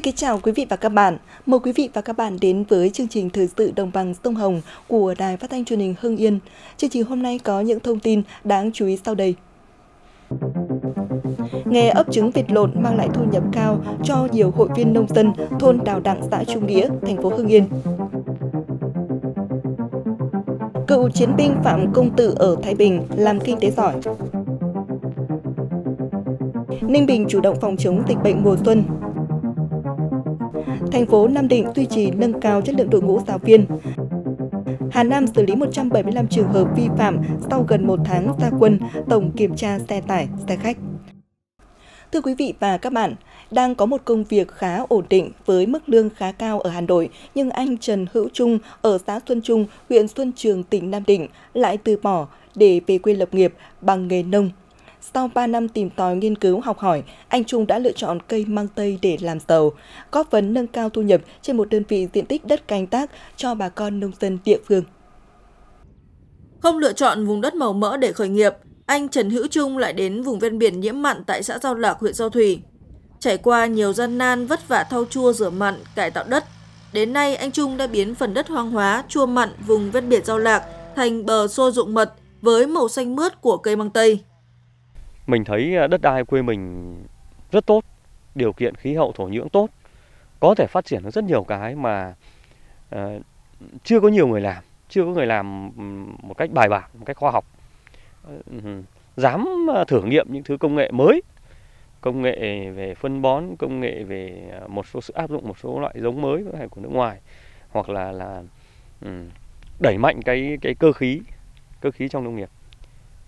Xin kính chào quý vị và các bạn. Mời quý vị và các bạn đến với chương trình Thời sự Đồng bằng Sông Hồng của Đài Phát thanh truyền hình Hưng Yên. Chương trình hôm nay có những thông tin đáng chú ý sau đây. Nghề ấp trứng vịt lộn mang lại thu nhập cao cho nhiều hội viên nông dân thôn Đào Đặng, xã Trung Nghĩa, thành phố Hưng Yên. Cựu chiến binh Phạm Công Tử ở Thái Bình làm kinh tế giỏi. Ninh Bình chủ động phòng chống dịch bệnh mùa xuân, thành phố Nam Định duy trì nâng cao chất lượng đội ngũ giáo viên. Hà Nam xử lý 175 trường hợp vi phạm sau gần một tháng ra quân tổng kiểm tra xe tải, xe khách. Thưa quý vị và các bạn, đang có một công việc khá ổn định với mức lương khá cao ở Hà Nội, nhưng anh Trần Hữu Trung ở xã Xuân Trung, huyện Xuân Trường, tỉnh Nam Định lại từ bỏ để về quê lập nghiệp bằng nghề nông sau 3 năm tìm tòi nghiên cứu học hỏi, anh Trung đã lựa chọn cây mang tây để làm giàu, góp phần nâng cao thu nhập trên một đơn vị diện tích đất canh tác cho bà con nông dân địa phương. Không lựa chọn vùng đất màu mỡ để khởi nghiệp, anh Trần Hữu Trung lại đến vùng ven biển nhiễm mặn tại xã Giao Lạc, huyện Giao Thủy. Trải qua nhiều gian nan vất vả thau chua rửa mặn, cải tạo đất, đến nay anh Trung đã biến phần đất hoang hóa, chua mặn vùng ven biển Giao Lạc thành bờ xô dụng mật với màu xanh mướt của cây măng tây mình thấy ờ, đất đai quê mình rất tốt điều kiện khí hậu thổ nhưỡng tốt có thể phát triển được rất nhiều cái mà ờ, chưa có nhiều người làm chưa có người làm một cách bài bản một cách khoa học ờ, dám thử nghiệm những thứ công nghệ mới công nghệ về phân bón công nghệ về một số sự áp dụng một số loại giống mới hay của nước ngoài hoặc là là đẩy mạnh cái cái cơ khí cơ khí trong nông nghiệp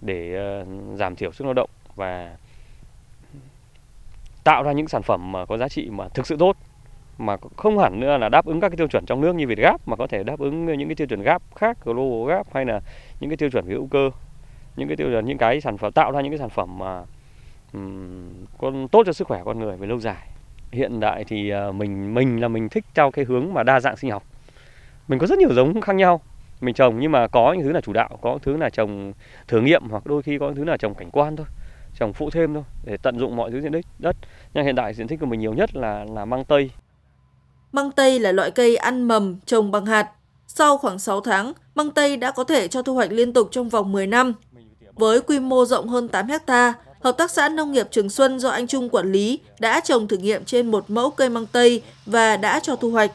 để giảm thiểu sức lao động và tạo ra những sản phẩm mà có giá trị mà thực sự tốt mà không hẳn nữa là đáp ứng các cái tiêu chuẩn trong nước như Việt Gáp mà có thể đáp ứng những cái tiêu chuẩn Gáp khác, Global Gáp hay là những cái tiêu chuẩn hữu cơ, những cái tiêu chuẩn những cái sản phẩm tạo ra những cái sản phẩm mà um, tốt cho sức khỏe con người về lâu dài. Hiện đại thì ờ, mình mình là mình thích theo cái hướng mà đa dạng sinh học. Mình có rất nhiều giống khác nhau mình trồng nhưng mà có những thứ là chủ đạo, có những thứ là trồng thử nghiệm hoặc đôi khi có những thứ là trồng cảnh quan thôi trồng phụ thêm thôi để tận dụng mọi thứ diện tích đất. Nhưng hiện tại diện tích của mình nhiều nhất là là măng tây. Măng tây là loại cây ăn mầm trồng bằng hạt. Sau khoảng 6 tháng, măng tây đã có thể cho thu hoạch liên tục trong vòng 10 năm. Với quy mô rộng hơn 8 hecta, Hợp tác xã Nông nghiệp Trường Xuân do anh Trung quản lý đã trồng thử nghiệm trên một mẫu cây măng tây và đã cho thu hoạch.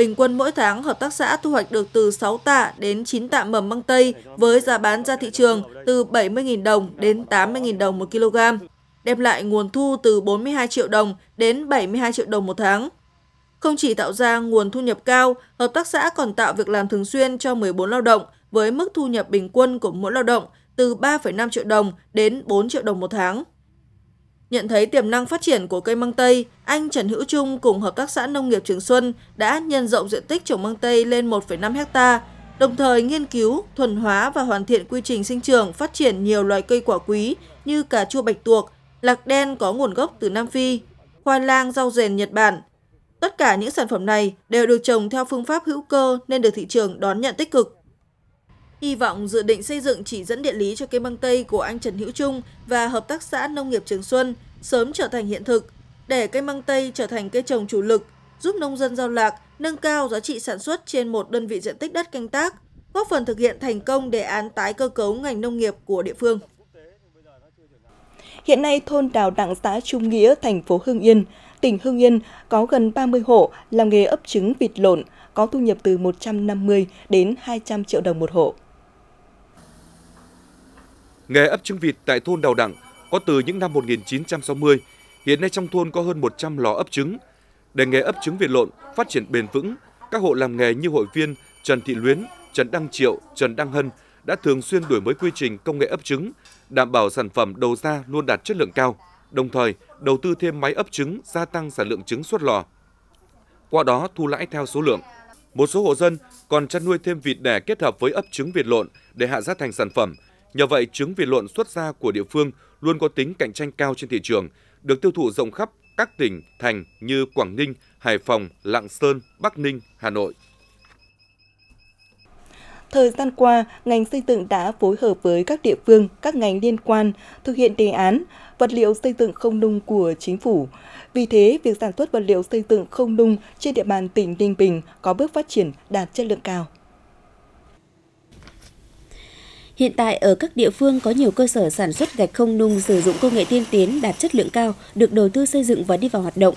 Bình quân mỗi tháng, hợp tác xã thu hoạch được từ 6 tạ đến 9 tạ mầm măng tây với giá bán ra thị trường từ 70.000 đồng đến 80.000 đồng một kg, đem lại nguồn thu từ 42 triệu đồng đến 72 triệu đồng một tháng. Không chỉ tạo ra nguồn thu nhập cao, hợp tác xã còn tạo việc làm thường xuyên cho 14 lao động với mức thu nhập bình quân của mỗi lao động từ 3,5 triệu đồng đến 4 triệu đồng một tháng. Nhận thấy tiềm năng phát triển của cây măng tây, anh Trần Hữu Trung cùng hợp tác xã nông nghiệp Trường Xuân đã nhân rộng diện tích trồng măng tây lên 1,5 hecta, đồng thời nghiên cứu, thuần hóa và hoàn thiện quy trình sinh trưởng phát triển nhiều loại cây quả quý như cà chua bạch tuộc, lạc đen có nguồn gốc từ Nam Phi, khoai lang rau rền Nhật Bản. Tất cả những sản phẩm này đều được trồng theo phương pháp hữu cơ nên được thị trường đón nhận tích cực. Hy vọng dự định xây dựng chỉ dẫn địa lý cho cây măng tây của anh Trần Hữu Trung và Hợp tác xã Nông nghiệp Trường Xuân sớm trở thành hiện thực, để cây măng tây trở thành cây trồng chủ lực, giúp nông dân giao lạc nâng cao giá trị sản xuất trên một đơn vị diện tích đất canh tác, góp phần thực hiện thành công đề án tái cơ cấu ngành nông nghiệp của địa phương. Hiện nay, thôn Đào Đặng xã Trung Nghĩa, thành phố Hưng Yên, tỉnh Hưng Yên có gần 30 hộ làm nghề ấp trứng vịt lộn, có thu nhập từ 150 đến 200 triệu đồng một hộ. Nghề ấp trứng vịt tại thôn Đào Đặng có từ những năm 1960, hiện nay trong thôn có hơn 100 lò ấp trứng. Để nghề ấp trứng vịt lộn phát triển bền vững, các hộ làm nghề như hội viên Trần Thị Luyến, Trần Đăng Triệu, Trần Đăng Hân đã thường xuyên đổi mới quy trình công nghệ ấp trứng, đảm bảo sản phẩm đầu ra luôn đạt chất lượng cao, đồng thời đầu tư thêm máy ấp trứng gia tăng sản lượng trứng xuất lò. Qua đó thu lãi theo số lượng. Một số hộ dân còn chăn nuôi thêm vịt đẻ kết hợp với ấp trứng vịt lộn để hạ giá thành sản phẩm – Nhờ vậy, trứng vịt lộn xuất ra của địa phương luôn có tính cạnh tranh cao trên thị trường, được tiêu thụ rộng khắp các tỉnh, thành như Quảng Ninh, Hải Phòng, Lạng Sơn, Bắc Ninh, Hà Nội. Thời gian qua, ngành xây dựng đã phối hợp với các địa phương, các ngành liên quan thực hiện đề án vật liệu xây dựng không nung của chính phủ. Vì thế, việc sản xuất vật liệu xây dựng không nung trên địa bàn tỉnh Ninh Bình có bước phát triển đạt chất lượng cao. Hiện tại ở các địa phương có nhiều cơ sở sản xuất gạch không nung sử dụng công nghệ tiên tiến đạt chất lượng cao, được đầu tư xây dựng và đi vào hoạt động.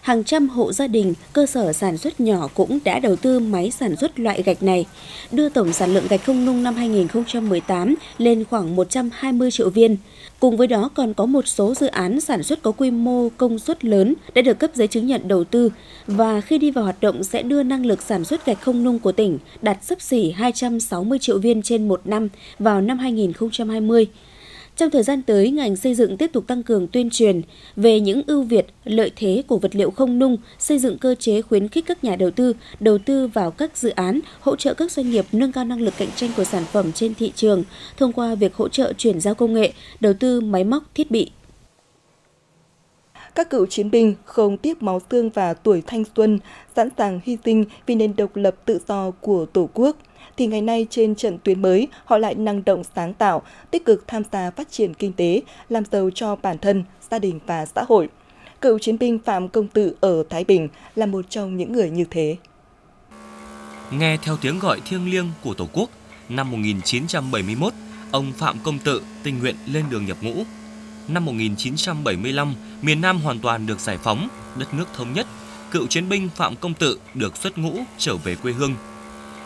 Hàng trăm hộ gia đình, cơ sở sản xuất nhỏ cũng đã đầu tư máy sản xuất loại gạch này, đưa tổng sản lượng gạch không nung năm 2018 lên khoảng 120 triệu viên. Cùng với đó còn có một số dự án sản xuất có quy mô công suất lớn đã được cấp giấy chứng nhận đầu tư và khi đi vào hoạt động sẽ đưa năng lực sản xuất gạch không nung của tỉnh đạt sấp xỉ 260 triệu viên trên một năm vào năm 2020. Trong thời gian tới, ngành xây dựng tiếp tục tăng cường tuyên truyền về những ưu việt, lợi thế của vật liệu không nung, xây dựng cơ chế khuyến khích các nhà đầu tư đầu tư vào các dự án, hỗ trợ các doanh nghiệp nâng cao năng lực cạnh tranh của sản phẩm trên thị trường thông qua việc hỗ trợ chuyển giao công nghệ, đầu tư máy móc, thiết bị, các cựu chiến binh không tiếc máu xương và tuổi thanh xuân, sẵn sàng hy sinh vì nền độc lập tự do của Tổ quốc thì ngày nay trên trận tuyến mới họ lại năng động sáng tạo, tích cực tham gia phát triển kinh tế, làm giàu cho bản thân, gia đình và xã hội. Cựu chiến binh Phạm Công Tử ở Thái Bình là một trong những người như thế. Nghe theo tiếng gọi thiêng liêng của Tổ quốc, năm 1971, ông Phạm Công Tự tình nguyện lên đường nhập ngũ. Năm 1975, miền Nam hoàn toàn được giải phóng, đất nước thống nhất. Cựu chiến binh Phạm Công Tự được xuất ngũ trở về quê hương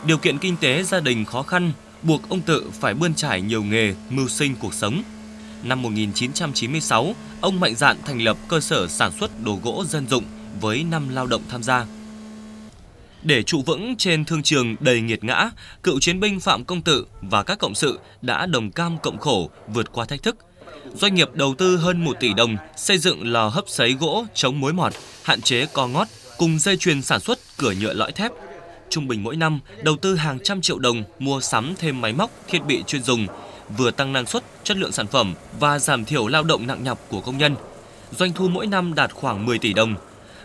Điều kiện kinh tế gia đình khó khăn buộc ông Tự phải bươn trải nhiều nghề mưu sinh cuộc sống. Năm 1996, ông mạnh dạn thành lập cơ sở sản xuất đồ gỗ dân dụng với 5 lao động tham gia. Để trụ vững trên thương trường đầy nghiệt ngã, cựu chiến binh Phạm Công Tự và các cộng sự đã đồng cam cộng khổ vượt qua thách thức. Doanh nghiệp đầu tư hơn 1 tỷ đồng xây dựng lò hấp sấy gỗ chống mối mọt, hạn chế co ngót cùng dây chuyền sản xuất cửa nhựa lõi thép trung bình mỗi năm đầu tư hàng trăm triệu đồng mua sắm thêm máy móc, thiết bị chuyên dùng, vừa tăng năng suất, chất lượng sản phẩm và giảm thiểu lao động nặng nhọc của công nhân. Doanh thu mỗi năm đạt khoảng 10 tỷ đồng.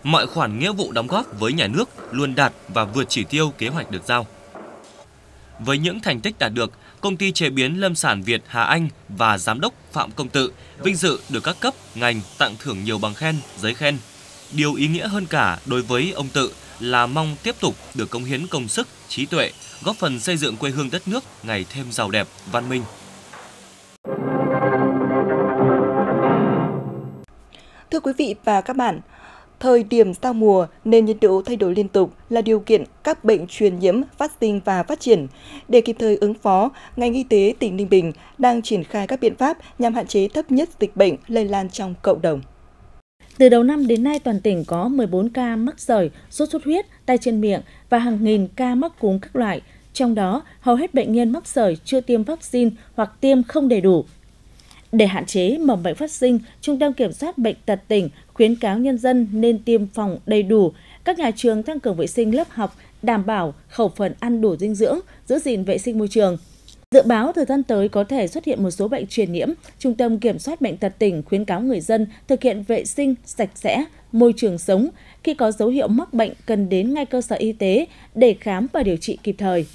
Mọi khoản nghĩa vụ đóng góp với nhà nước luôn đạt và vượt chỉ tiêu kế hoạch được giao. Với những thành tích đạt được, công ty chế biến lâm sản Việt Hà Anh và giám đốc Phạm Công Tự vinh dự được các cấp, ngành tặng thưởng nhiều bằng khen, giấy khen. Điều ý nghĩa hơn cả đối với ông Tự là mong tiếp tục được cống hiến công sức, trí tuệ, góp phần xây dựng quê hương đất nước ngày thêm giàu đẹp, văn minh. Thưa quý vị và các bạn, thời điểm giao mùa nên nhiệt độ thay đổi liên tục là điều kiện các bệnh truyền nhiễm phát sinh và phát triển. Để kịp thời ứng phó, ngành y tế tỉnh Ninh Bình đang triển khai các biện pháp nhằm hạn chế thấp nhất dịch bệnh lây lan trong cộng đồng. Từ đầu năm đến nay, toàn tỉnh có 14 ca mắc sởi, sốt xuất huyết, tay chân miệng và hàng nghìn ca mắc cúm các loại. Trong đó, hầu hết bệnh nhân mắc sởi chưa tiêm vaccine hoặc tiêm không đầy đủ. Để hạn chế mầm bệnh phát sinh, Trung tâm Kiểm soát Bệnh tật tỉnh khuyến cáo nhân dân nên tiêm phòng đầy đủ, các nhà trường tăng cường vệ sinh lớp học, đảm bảo khẩu phần ăn đủ dinh dưỡng, giữ gìn vệ sinh môi trường – Dự báo thời gian tới có thể xuất hiện một số bệnh truyền nhiễm, Trung tâm Kiểm soát Bệnh tật tỉnh khuyến cáo người dân thực hiện vệ sinh sạch sẽ, môi trường sống. Khi có dấu hiệu mắc bệnh cần đến ngay cơ sở y tế để khám và điều trị kịp thời.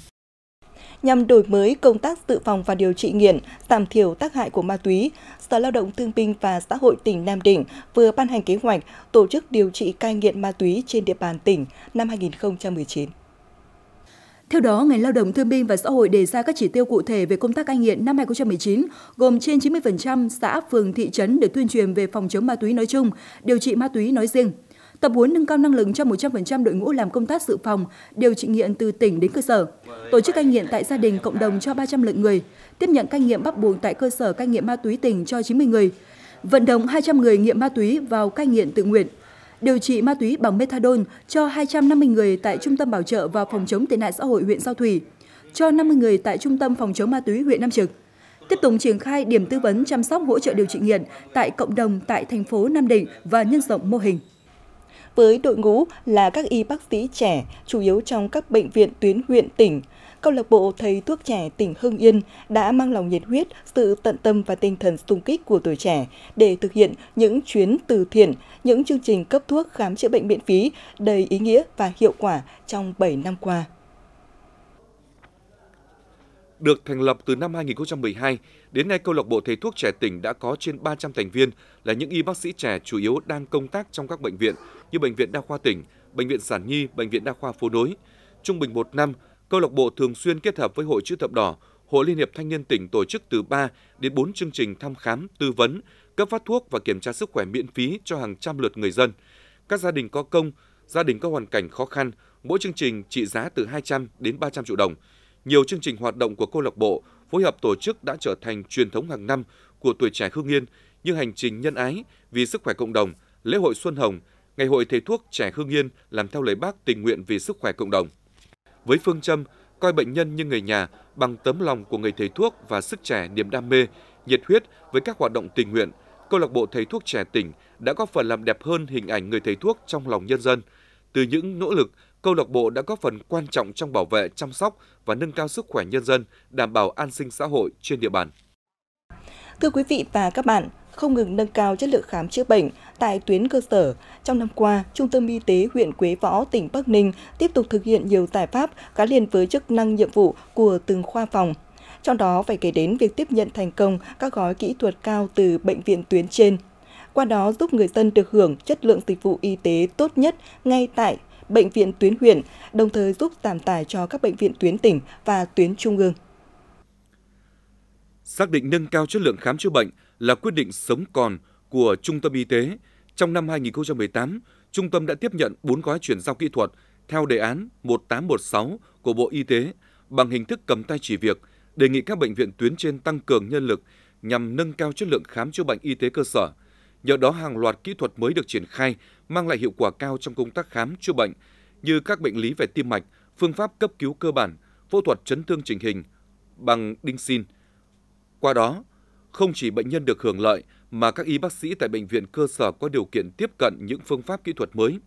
Nhằm đổi mới công tác tự phòng và điều trị nghiện, giảm thiểu tác hại của ma túy, Sở Lao động Thương binh và Xã hội tỉnh Nam Định vừa ban hành kế hoạch tổ chức điều trị cai nghiện ma túy trên địa bàn tỉnh năm 2019. Theo đó, ngành lao động thương binh và xã hội đề ra các chỉ tiêu cụ thể về công tác cai nghiện năm 2019, gồm trên 90% xã, phường, thị trấn được tuyên truyền về phòng chống ma túy nói chung, điều trị ma túy nói riêng. Tập huấn nâng cao năng lực cho 100% đội ngũ làm công tác dự phòng, điều trị nghiện từ tỉnh đến cơ sở. Tổ chức cai nghiện tại gia đình cộng đồng cho 300 lượt người, tiếp nhận cai nghiện bắt buộc tại cơ sở cai nghiện ma túy tỉnh cho 90 người, vận động 200 người nghiện ma túy vào cai nghiện tự nguyện điều trị ma túy bằng methadone cho 250 người tại Trung tâm Bảo trợ và Phòng chống tệ nạn xã hội huyện Giao Thủy, cho 50 người tại Trung tâm Phòng chống ma túy huyện Nam Trực. Tiếp tục triển khai điểm tư vấn chăm sóc hỗ trợ điều trị nghiện tại cộng đồng tại thành phố Nam Định và nhân rộng mô hình. Với đội ngũ là các y bác sĩ trẻ, chủ yếu trong các bệnh viện tuyến huyện tỉnh, câu lạc bộ thầy thuốc trẻ tỉnh Hưng Yên đã mang lòng nhiệt huyết, sự tận tâm và tinh thần sung kích của tuổi trẻ để thực hiện những chuyến từ thiện, những chương trình cấp thuốc khám chữa bệnh miễn phí đầy ý nghĩa và hiệu quả trong 7 năm qua. Được thành lập từ năm 2012, đến nay câu lạc bộ thầy thuốc trẻ tỉnh đã có trên 300 thành viên là những y bác sĩ trẻ chủ yếu đang công tác trong các bệnh viện như bệnh viện đa khoa tỉnh, bệnh viện sản nhi, bệnh viện đa khoa phố nối. Trung bình một năm, Câu lạc bộ thường xuyên kết hợp với Hội chữ thập đỏ, Hội Liên hiệp Thanh niên tỉnh tổ chức từ 3 đến 4 chương trình thăm khám, tư vấn, cấp phát thuốc và kiểm tra sức khỏe miễn phí cho hàng trăm lượt người dân. Các gia đình có công, gia đình có hoàn cảnh khó khăn, mỗi chương trình trị giá từ 200 đến 300 triệu đồng. Nhiều chương trình hoạt động của câu lạc bộ phối hợp tổ chức đã trở thành truyền thống hàng năm của tuổi trẻ Hương Yên như hành trình nhân ái vì sức khỏe cộng đồng, lễ hội Xuân Hồng, ngày hội thầy thuốc trẻ Hương Yên làm theo lời bác tình nguyện vì sức khỏe cộng đồng với phương châm coi bệnh nhân như người nhà bằng tấm lòng của người thầy thuốc và sức trẻ niềm đam mê, nhiệt huyết với các hoạt động tình nguyện, câu lạc bộ thầy thuốc trẻ tỉnh đã góp phần làm đẹp hơn hình ảnh người thầy thuốc trong lòng nhân dân. Từ những nỗ lực, câu lạc bộ đã góp phần quan trọng trong bảo vệ, chăm sóc và nâng cao sức khỏe nhân dân, đảm bảo an sinh xã hội trên địa bàn. Thưa quý vị và các bạn, không ngừng nâng cao chất lượng khám chữa bệnh, tại tuyến cơ sở. Trong năm qua, Trung tâm Y tế huyện Quế Võ, tỉnh Bắc Ninh tiếp tục thực hiện nhiều giải pháp gắn liền với chức năng nhiệm vụ của từng khoa phòng. Trong đó phải kể đến việc tiếp nhận thành công các gói kỹ thuật cao từ bệnh viện tuyến trên. Qua đó giúp người dân được hưởng chất lượng dịch vụ y tế tốt nhất ngay tại bệnh viện tuyến huyện, đồng thời giúp giảm tải cho các bệnh viện tuyến tỉnh và tuyến trung ương. Xác định nâng cao chất lượng khám chữa bệnh là quyết định sống còn của Trung tâm Y tế trong năm 2018, trung tâm đã tiếp nhận 4 gói chuyển giao kỹ thuật theo đề án 1816 của Bộ Y tế bằng hình thức cầm tay chỉ việc, đề nghị các bệnh viện tuyến trên tăng cường nhân lực nhằm nâng cao chất lượng khám chữa bệnh y tế cơ sở. Nhờ đó hàng loạt kỹ thuật mới được triển khai mang lại hiệu quả cao trong công tác khám chữa bệnh như các bệnh lý về tim mạch, phương pháp cấp cứu cơ bản, phẫu thuật chấn thương chỉnh hình bằng đinh xin. Qua đó, không chỉ bệnh nhân được hưởng lợi mà các y bác sĩ tại bệnh viện cơ sở có điều kiện tiếp cận những phương pháp kỹ thuật mới.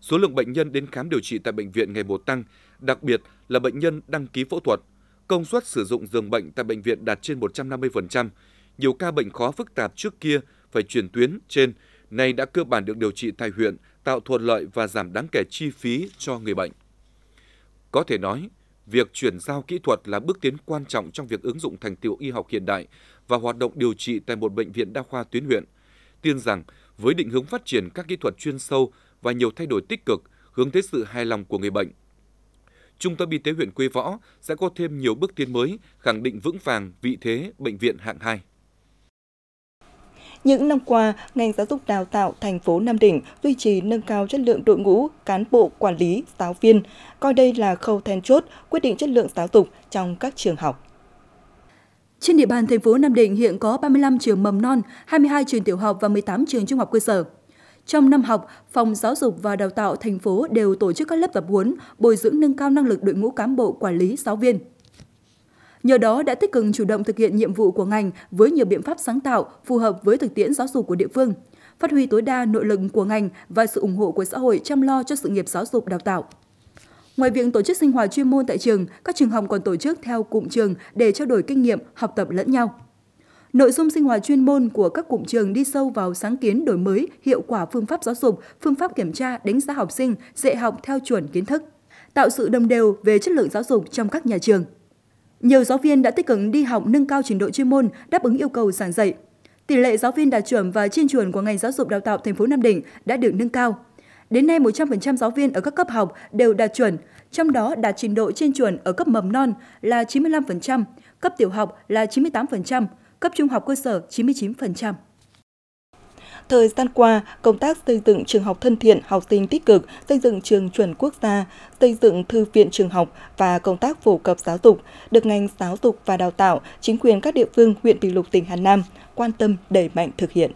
Số lượng bệnh nhân đến khám điều trị tại bệnh viện ngày một tăng, đặc biệt là bệnh nhân đăng ký phẫu thuật. Công suất sử dụng giường bệnh tại bệnh viện đạt trên 150%. Nhiều ca bệnh khó phức tạp trước kia phải chuyển tuyến trên, nay đã cơ bản được điều trị tại huyện, tạo thuận lợi và giảm đáng kể chi phí cho người bệnh. Có thể nói, việc chuyển giao kỹ thuật là bước tiến quan trọng trong việc ứng dụng thành tiệu y học hiện đại và hoạt động điều trị tại một bệnh viện đa khoa tuyến huyện. Tin rằng, với định hướng phát triển các kỹ thuật chuyên sâu và nhiều thay đổi tích cực hướng tới sự hài lòng của người bệnh, Trung tâm Y tế huyện Quế Võ sẽ có thêm nhiều bước tiến mới, khẳng định vững vàng vị thế bệnh viện hạng 2. Những năm qua, ngành giáo dục đào tạo thành phố Nam Định duy trì nâng cao chất lượng đội ngũ, cán bộ, quản lý, giáo viên, coi đây là khâu then chốt quyết định chất lượng giáo dục trong các trường học. Trên địa bàn thành phố Nam Định hiện có 35 trường mầm non, 22 trường tiểu học và 18 trường trung học cơ sở. Trong năm học, Phòng Giáo dục và Đào tạo thành phố đều tổ chức các lớp tập huấn, bồi dưỡng nâng cao năng lực đội ngũ cán bộ quản lý giáo viên. Nhờ đó đã tích cực chủ động thực hiện nhiệm vụ của ngành với nhiều biện pháp sáng tạo phù hợp với thực tiễn giáo dục của địa phương, phát huy tối đa nội lực của ngành và sự ủng hộ của xã hội chăm lo cho sự nghiệp giáo dục đào tạo. Ngoài việc tổ chức sinh hoạt chuyên môn tại trường, các trường học còn tổ chức theo cụm trường để trao đổi kinh nghiệm, học tập lẫn nhau. Nội dung sinh hoạt chuyên môn của các cụm trường đi sâu vào sáng kiến đổi mới, hiệu quả phương pháp giáo dục, phương pháp kiểm tra, đánh giá học sinh, dạy học theo chuẩn kiến thức, tạo sự đồng đều về chất lượng giáo dục trong các nhà trường. Nhiều giáo viên đã tích cực đi học nâng cao trình độ chuyên môn, đáp ứng yêu cầu giảng dạy. Tỷ lệ giáo viên đạt chuẩn và trên chuẩn của ngành giáo dục đào tạo thành phố Nam Định đã được nâng cao. Đến nay, 100% giáo viên ở các cấp học đều đạt chuẩn, trong đó đạt trình độ trên chuẩn ở cấp mầm non là 95%, cấp tiểu học là 98%, cấp trung học cơ sở 99%. Thời gian qua, công tác xây dựng trường học thân thiện, học sinh tích cực, xây dựng trường chuẩn quốc gia, xây dựng thư viện trường học và công tác phổ cập giáo dục được ngành giáo dục và đào tạo, chính quyền các địa phương huyện Bình Lục tỉnh Hà Nam quan tâm đẩy mạnh thực hiện.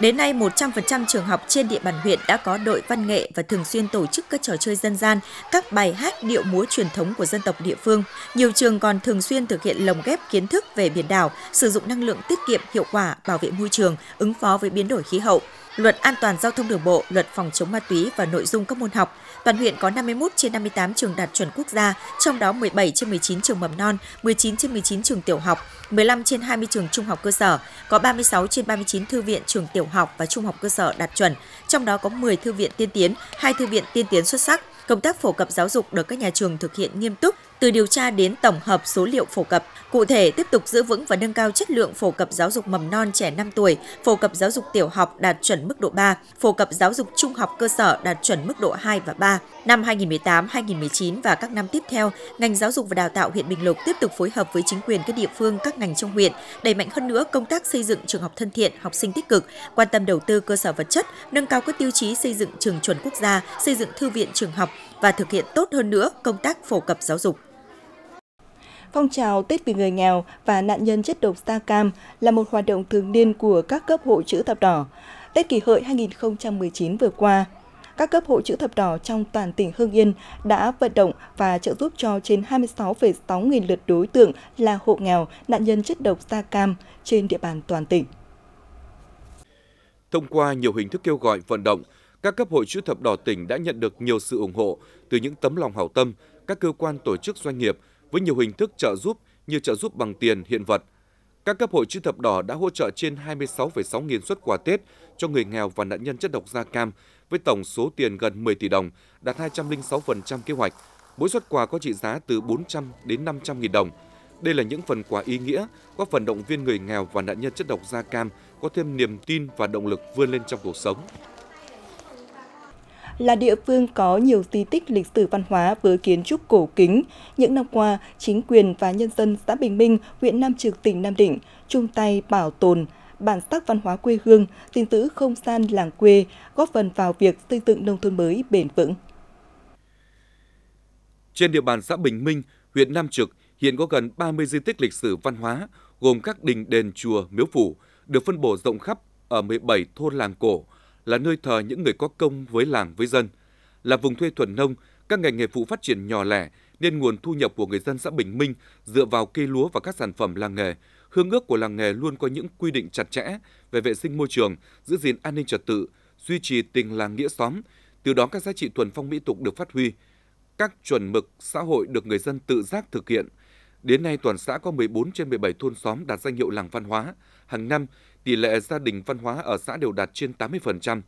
Đến nay, 100% trường học trên địa bàn huyện đã có đội văn nghệ và thường xuyên tổ chức các trò chơi dân gian, các bài hát điệu múa truyền thống của dân tộc địa phương. Nhiều trường còn thường xuyên thực hiện lồng ghép kiến thức về biển đảo, sử dụng năng lượng tiết kiệm hiệu quả, bảo vệ môi trường, ứng phó với biến đổi khí hậu. Luật an toàn giao thông đường bộ, luật phòng chống ma túy và nội dung các môn học Toàn huyện có 51 trên 58 trường đạt chuẩn quốc gia, trong đó 17 trên 19 trường mầm non, 19 trên 19 trường tiểu học, 15 trên 20 trường trung học cơ sở, có 36 trên 39 thư viện trường tiểu học và trung học cơ sở đạt chuẩn, trong đó có 10 thư viện tiên tiến, 2 thư viện tiên tiến xuất sắc. Công tác phổ cập giáo dục được các nhà trường thực hiện nghiêm túc, từ điều tra đến tổng hợp số liệu phổ cập, cụ thể tiếp tục giữ vững và nâng cao chất lượng phổ cập giáo dục mầm non trẻ 5 tuổi, phổ cập giáo dục tiểu học đạt chuẩn mức độ 3, phổ cập giáo dục trung học cơ sở đạt chuẩn mức độ 2 và 3. Năm 2018, 2019 và các năm tiếp theo, ngành giáo dục và đào tạo huyện Bình Lục tiếp tục phối hợp với chính quyền các địa phương, các ngành trong huyện đẩy mạnh hơn nữa công tác xây dựng trường học thân thiện, học sinh tích cực, quan tâm đầu tư cơ sở vật chất, nâng cao các tiêu chí xây dựng trường chuẩn quốc gia, xây dựng thư viện trường học, và thực hiện tốt hơn nữa công tác phổ cập giáo dục. Phong trào Tết vì người nghèo và nạn nhân chất độc da cam là một hoạt động thường niên của các cấp hội chữ thập đỏ. Tết kỷ hợi 2019 vừa qua, các cấp hội chữ thập đỏ trong toàn tỉnh Hưng Yên đã vận động và trợ giúp cho trên 26,6 nghìn lượt đối tượng là hộ nghèo, nạn nhân chất độc da cam trên địa bàn toàn tỉnh. Thông qua nhiều hình thức kêu gọi vận động, các cấp hội chữ thập đỏ tỉnh đã nhận được nhiều sự ủng hộ từ những tấm lòng hảo tâm, các cơ quan tổ chức doanh nghiệp với nhiều hình thức trợ giúp như trợ giúp bằng tiền, hiện vật. Các cấp hội chữ thập đỏ đã hỗ trợ trên 26,6 nghìn xuất quà Tết cho người nghèo và nạn nhân chất độc da cam với tổng số tiền gần 10 tỷ đồng, đạt 206% kế hoạch. Mỗi xuất quà có trị giá từ 400 đến 500 nghìn đồng. Đây là những phần quà ý nghĩa, góp phần động viên người nghèo và nạn nhân chất độc da cam có thêm niềm tin và động lực vươn lên trong cuộc sống là địa phương có nhiều di tích lịch sử văn hóa với kiến trúc cổ kính. Những năm qua, chính quyền và nhân dân xã Bình Minh, huyện Nam Trực, tỉnh Nam Định chung tay bảo tồn bản sắc văn hóa quê hương, gìn giữ không gian làng quê, góp phần vào việc xây dựng nông thôn mới bền vững. Trên địa bàn xã Bình Minh, huyện Nam Trực hiện có gần 30 di tích lịch sử văn hóa gồm các đình đền chùa, miếu phủ được phân bổ rộng khắp ở 17 thôn làng cổ, là nơi thờ những người có công với làng với dân. Là vùng thuê thuần nông, các ngành nghề phụ phát triển nhỏ lẻ nên nguồn thu nhập của người dân xã Bình Minh dựa vào cây lúa và các sản phẩm làng nghề. Hương ước của làng nghề luôn có những quy định chặt chẽ về vệ sinh môi trường, giữ gìn an ninh trật tự, duy trì tình làng nghĩa xóm. Từ đó các giá trị thuần phong mỹ tục được phát huy, các chuẩn mực xã hội được người dân tự giác thực hiện. Đến nay toàn xã có 14 trên 17 thôn xóm đạt danh hiệu làng văn hóa. Hàng năm, tỷ lệ gia đình văn hóa ở xã đều đạt trên 80%.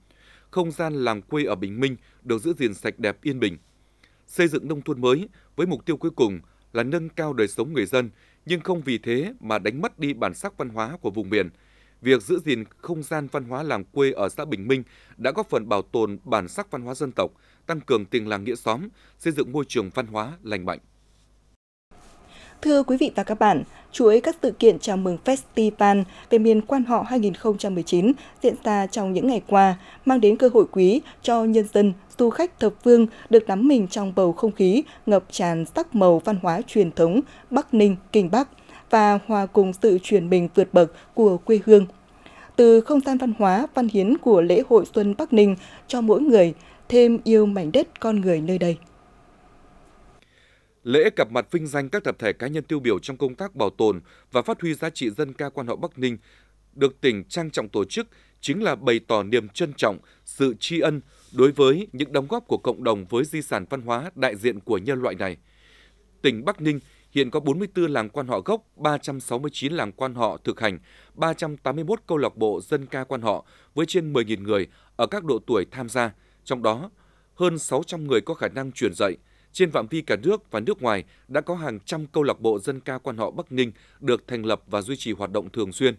Không gian làng quê ở Bình Minh được giữ gìn sạch đẹp yên bình. Xây dựng nông thôn mới với mục tiêu cuối cùng là nâng cao đời sống người dân, nhưng không vì thế mà đánh mất đi bản sắc văn hóa của vùng biển Việc giữ gìn không gian văn hóa làng quê ở xã Bình Minh đã góp phần bảo tồn bản sắc văn hóa dân tộc, tăng cường tình làng nghĩa xóm, xây dựng môi trường văn hóa lành mạnh. Thưa quý vị và các bạn, chuỗi các sự kiện chào mừng Festival về miền quan họ 2019 diễn ra trong những ngày qua, mang đến cơ hội quý cho nhân dân, du khách thập phương được đắm mình trong bầu không khí ngập tràn sắc màu văn hóa truyền thống Bắc Ninh, Kinh Bắc và hòa cùng sự chuyển mình vượt bậc của quê hương. Từ không gian văn hóa, văn hiến của lễ hội Xuân Bắc Ninh cho mỗi người thêm yêu mảnh đất con người nơi đây. Lễ gặp mặt vinh danh các tập thể cá nhân tiêu biểu trong công tác bảo tồn và phát huy giá trị dân ca quan họ Bắc Ninh được tỉnh trang trọng tổ chức chính là bày tỏ niềm trân trọng, sự tri ân đối với những đóng góp của cộng đồng với di sản văn hóa đại diện của nhân loại này. Tỉnh Bắc Ninh hiện có 44 làng quan họ gốc, 369 làng quan họ thực hành, 381 câu lạc bộ dân ca quan họ với trên 10.000 người ở các độ tuổi tham gia, trong đó hơn 600 người có khả năng truyền dạy, trên phạm vi cả nước và nước ngoài đã có hàng trăm câu lạc bộ dân ca quan họ Bắc Ninh được thành lập và duy trì hoạt động thường xuyên.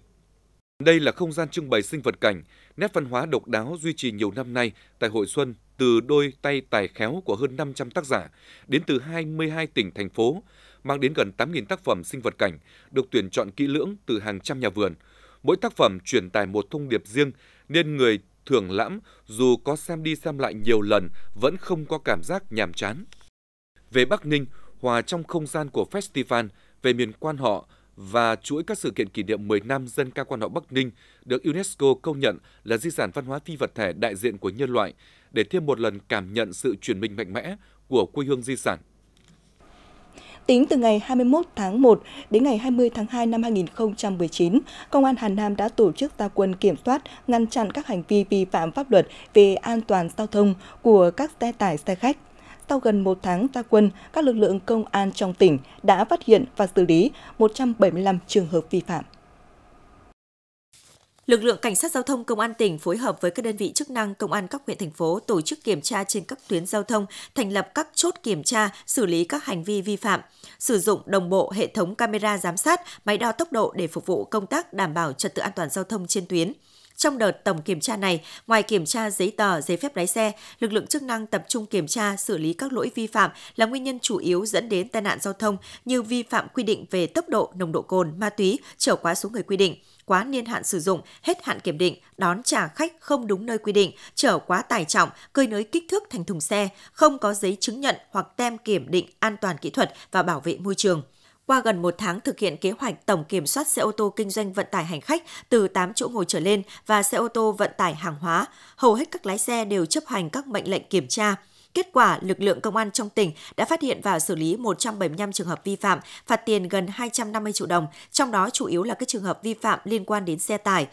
Đây là không gian trưng bày sinh vật cảnh, nét văn hóa độc đáo duy trì nhiều năm nay tại Hội Xuân từ đôi tay tài khéo của hơn 500 tác giả đến từ 22 tỉnh, thành phố, mang đến gần 8.000 tác phẩm sinh vật cảnh, được tuyển chọn kỹ lưỡng từ hàng trăm nhà vườn. Mỗi tác phẩm truyền tải một thông điệp riêng nên người thường lãm dù có xem đi xem lại nhiều lần vẫn không có cảm giác nhàm chán về Bắc Ninh hòa trong không gian của festival về miền quan họ và chuỗi các sự kiện kỷ niệm 10 năm dân ca quan họ Bắc Ninh được UNESCO công nhận là di sản văn hóa phi vật thể đại diện của nhân loại để thêm một lần cảm nhận sự chuyển mình mạnh mẽ của quê hương di sản. Tính từ ngày 21 tháng 1 đến ngày 20 tháng 2 năm 2019, Công an Hà Nam đã tổ chức gia quân kiểm soát, ngăn chặn các hành vi vi phạm pháp luật về an toàn giao thông của các xe tải xe khách sau gần một tháng gia quân, các lực lượng công an trong tỉnh đã phát hiện và xử lý 175 trường hợp vi phạm. Lực lượng cảnh sát giao thông công an tỉnh phối hợp với các đơn vị chức năng công an các huyện thành phố tổ chức kiểm tra trên các tuyến giao thông, thành lập các chốt kiểm tra, xử lý các hành vi vi phạm, sử dụng đồng bộ hệ thống camera giám sát, máy đo tốc độ để phục vụ công tác đảm bảo trật tự an toàn giao thông trên tuyến. Trong đợt tổng kiểm tra này, ngoài kiểm tra giấy tờ, giấy phép lái xe, lực lượng chức năng tập trung kiểm tra xử lý các lỗi vi phạm là nguyên nhân chủ yếu dẫn đến tai nạn giao thông như vi phạm quy định về tốc độ, nồng độ cồn, ma túy, trở quá số người quy định, quá niên hạn sử dụng, hết hạn kiểm định, đón trả khách không đúng nơi quy định, trở quá tải trọng, cơi nới kích thước thành thùng xe, không có giấy chứng nhận hoặc tem kiểm định an toàn kỹ thuật và bảo vệ môi trường. Qua gần một tháng thực hiện kế hoạch tổng kiểm soát xe ô tô kinh doanh vận tải hành khách từ 8 chỗ ngồi trở lên và xe ô tô vận tải hàng hóa, hầu hết các lái xe đều chấp hành các mệnh lệnh kiểm tra. Kết quả, lực lượng công an trong tỉnh đã phát hiện và xử lý 175 trường hợp vi phạm, phạt tiền gần 250 triệu đồng, trong đó chủ yếu là các trường hợp vi phạm liên quan đến xe tải,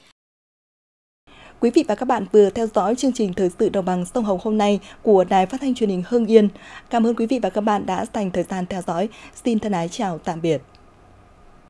Quý vị và các bạn vừa theo dõi chương trình Thời sự Đồng bằng Sông Hồng hôm nay của Đài Phát thanh truyền hình Hưng Yên. Cảm ơn quý vị và các bạn đã dành thời gian theo dõi. Xin thân ái chào tạm biệt.